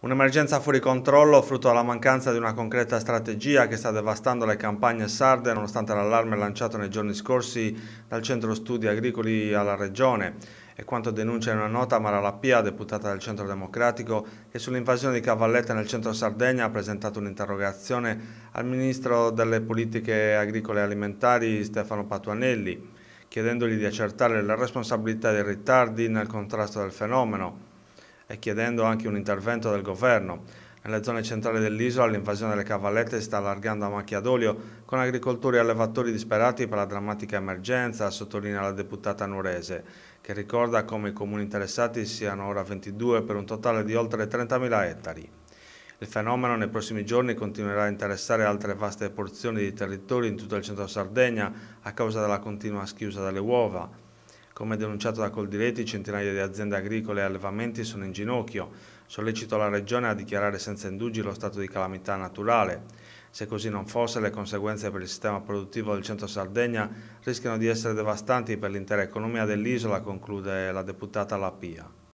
Un'emergenza fuori controllo frutto della mancanza di una concreta strategia che sta devastando le campagne sarde nonostante l'allarme lanciato nei giorni scorsi dal Centro Studi Agricoli alla Regione. e quanto denuncia in una nota Mara Lappia, deputata del Centro Democratico, che sull'invasione di cavallette nel centro Sardegna ha presentato un'interrogazione al Ministro delle Politiche Agricole e Alimentari Stefano Patuanelli, chiedendogli di accertare le responsabilità dei ritardi nel contrasto del fenomeno e chiedendo anche un intervento del governo. Nelle zone centrali dell'isola l'invasione delle cavallette si sta allargando a macchia d'olio, con agricoltori e allevatori disperati per la drammatica emergenza, sottolinea la deputata Nurese, che ricorda come i comuni interessati siano ora 22 per un totale di oltre 30.000 ettari. Il fenomeno nei prossimi giorni continuerà a interessare altre vaste porzioni di territori in tutto il centro Sardegna a causa della continua schiusa delle uova. Come denunciato da Coldiretti, centinaia di aziende agricole e allevamenti sono in ginocchio. Sollecito la Regione a dichiarare senza indugi lo stato di calamità naturale. Se così non fosse, le conseguenze per il sistema produttivo del centro Sardegna rischiano di essere devastanti per l'intera economia dell'isola, conclude la deputata Lapia.